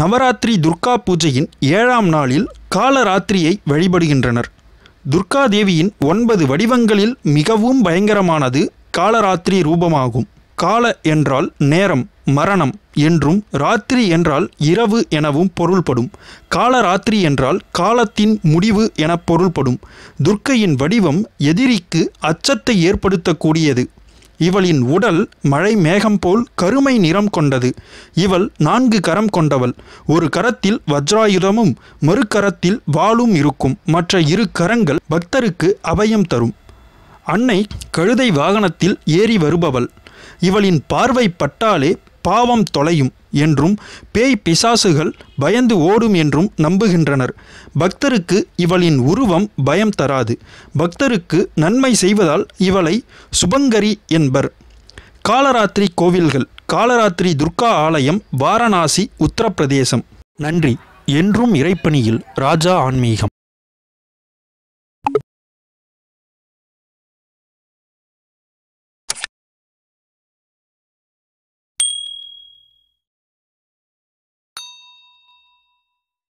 நவராத்திரி துர்கா பூஜையின் ஏழாம் நாளில் காலராத்திரியை வழிபடுகின்றனர் துர்கா தேவியின் ஒன்பது வடிவங்களில் மிகவும் பயங்கரமானது காலராத்திரி ரூபமாகும் கால என்றால் நேரம் மரணம் என்றும் ராத்திரி என்றால் இரவு எனவும் பொருள்படும் காலராத்திரி என்றால் காலத்தின் முடிவு என பொருள்படும் துர்க்கையின் வடிவம் எதிரிக்கு அச்சத்தை ஏற்படுத்தக்கூடியது இவளின் உடல் மழை மேகம் போல் கருமை நிறம் கொண்டது இவள் நான்கு கரம் கொண்டவள் ஒரு கரத்தில் வஜ்ராயுதமும் மறுக்கரத்தில் வாளும் இருக்கும் மற்ற இரு கரங்கள் பக்தருக்கு அபயம் தரும் அன்னை கழுதை வாகனத்தில் ஏறி வருபவள் இவளின் பார்வை பட்டாலே பாவம் தொலையும் என்றும் பேய் பிசாசுகள் பயந்து ஓடும் என்றும் நம்புகின்றனர் பக்தருக்கு இவளின் உருவம் பயம் தராது பக்தருக்கு நன்மை செய்வதால் இவளை சுபங்கரி என்பர் காலராத்திரி கோவில்கள் காலராத்திரி துர்கா ஆலயம் வாரணாசி உத்தரப்பிரதேசம் நன்றி என்றும் இறைப்பணியில் ராஜா ஆன்மீகம்